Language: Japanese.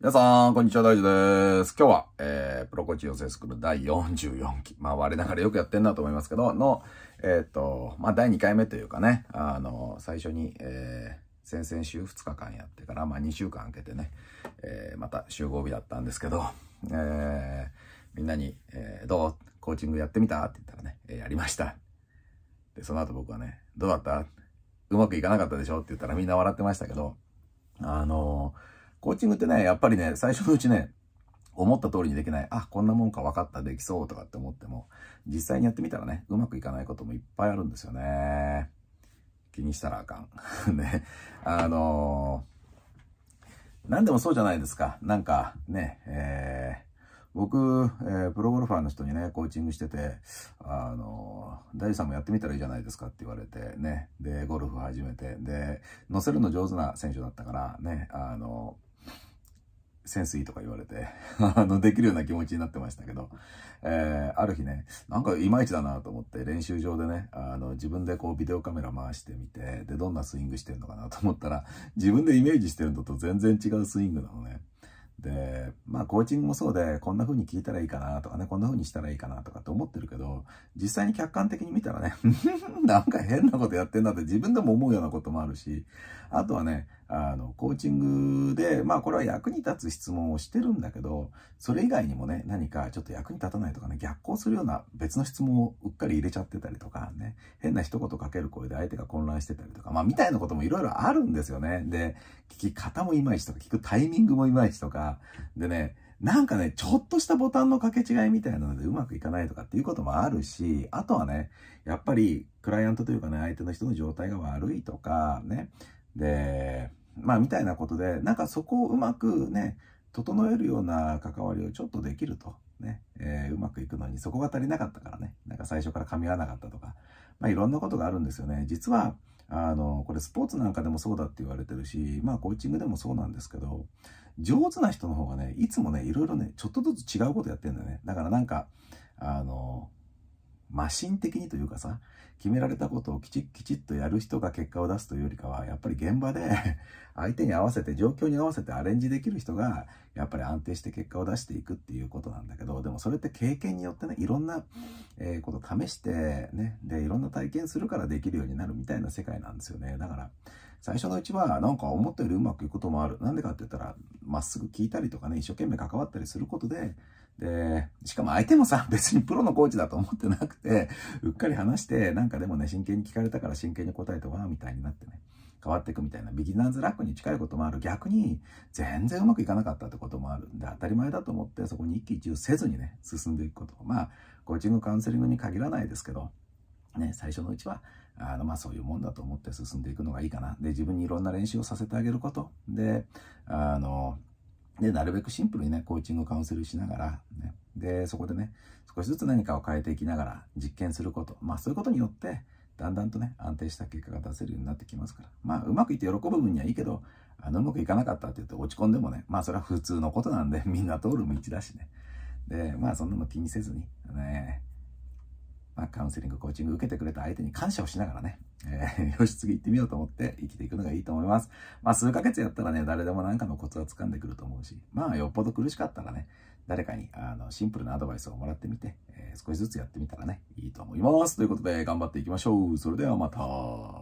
皆さん、こんにちは、大地です。今日は、えー、プロコーチ養成スクール第44期。まあ、我ながらよくやってんなと思いますけど、の、えっ、ー、と、まあ、第2回目というかね、あの、最初に、えー、先々週2日間やってから、まあ、2週間空けてね、えー、また集合日だったんですけど、えー、みんなに、えー、どうコーチングやってみたって言ったらね、えー、やりました。で、その後僕はね、どうだったうまくいかなかったでしょって言ったらみんな笑ってましたけど、あのーコーチングってね、やっぱりね、最初のうちね、思った通りにできない、あ、こんなもんか分かった、できそうとかって思っても、実際にやってみたらね、うまくいかないこともいっぱいあるんですよね。気にしたらあかん。ね。あのー、何でもそうじゃないですか。なんかね、えー、僕、えー、プロゴルファーの人にね、コーチングしてて、あの、大地さんもやってみたらいいじゃないですかって言われて、ね、で、ゴルフ始めて、で、乗せるの上手な選手だったから、ね、あの、センスいいとか言われて あの、できるような気持ちになってましたけど、えー、ある日ね、なんかいまいちだなと思って、練習場でね、あの、自分でこう、ビデオカメラ回してみて、で、どんなスイングしてるのかなと思ったら、自分でイメージしてるのと全然違うスイングなのね。で、まあ、コーチングもそうで、こんな風に聞いたらいいかなとかね、こんな風にしたらいいかなとかって思ってるけど、実際に客観的に見たらね なんか変なことやってんだって自分でも思うようなこともあるし、あとはね、あの、コーチングで、まあこれは役に立つ質問をしてるんだけど、それ以外にもね、何かちょっと役に立たないとかね、逆行するような別の質問をうっかり入れちゃってたりとかね、変な一言かける声で相手が混乱してたりとか、まあみたいなこともいろいろあるんですよね。で、聞き方もいまいちとか、聞くタイミングもいまいちとか、でね、なんかね、ちょっとしたボタンの掛け違いみたいなのでうまくいかないとかっていうこともあるし、あとはね、やっぱりクライアントというかね、相手の人の状態が悪いとか、ね、で、まあ、みたいなことで、なんかそこをうまくね、整えるような関わりをちょっとできると、ね、えー、うまくいくのにそこが足りなかったからね、なんか最初から噛み合わなかったとか、まあ、いろんなことがあるんですよね。実は、あの、これスポーツなんかでもそうだって言われてるし、まあ、コーチングでもそうなんですけど、上手な人の方がね、いつもね、いろいろね、ちょっとずつ違うことやってんだよね。だからなんか、あの、マシン的にというかさ、決められたことをきちっきちっとやる人が結果を出すというよりかは、やっぱり現場で 相手に合わせて、状況に合わせてアレンジできる人が、やっぱり安定して結果を出していくっていうことなんだけど、でもそれって経験によってね、いろんなえー、こと試して、ね、で、いろんな体験するからできるようになるみたいな世界なんですよね。だから、最初のうちは、なんか思ったよりうまくいくこともある。なんでかって言ったら、まっすぐ聞いたりとかね、一生懸命関わったりすることで、で、しかも相手もさ、別にプロのコーチだと思ってなくて、うっかり話して、なんかでもね、真剣に聞かれたから真剣に答えてわみたいになってね。変わっていくみたいな、ビギナーズラックに近いこともある。逆に、全然うまくいかなかったってこともあるんで、当たり前だと思って、そこに一喜一憂せずにね、進んでいくこと。まあ、コーチング、カウンセリングに限らないですけど、ね、最初のうちは、あの、まあ、そういうもんだと思って進んでいくのがいいかな。で、自分にいろんな練習をさせてあげること。で、あの、で、なるべくシンプルにね、コーチング、カウンセリングしながら、ね、で、そこでね、少しずつ何かを変えていきながら実験すること。まあ、そういうことによって、だんだんとね、安定した結果が出せるようになってきますから。まあ、うまくいって喜ぶ分にはいいけど、あの、うまくいかなかったって言って落ち込んでもね、まあ、それは普通のことなんで、みんな通る道だしね。で、まあ、そんなの気にせずに、ね、まあ、カウンセリング、コーチング受けてくれた相手に感謝をしながらね、えー、よし、次行ってみようと思って生きていくのがいいと思います。まあ、数ヶ月やったらね、誰でもなんかのコツは掴んでくると思うし、まあ、よっぽど苦しかったらね、誰かに、あの、シンプルなアドバイスをもらってみて、少しずつやってみたらね、いいと思います。ということで、頑張っていきましょう。それではまた。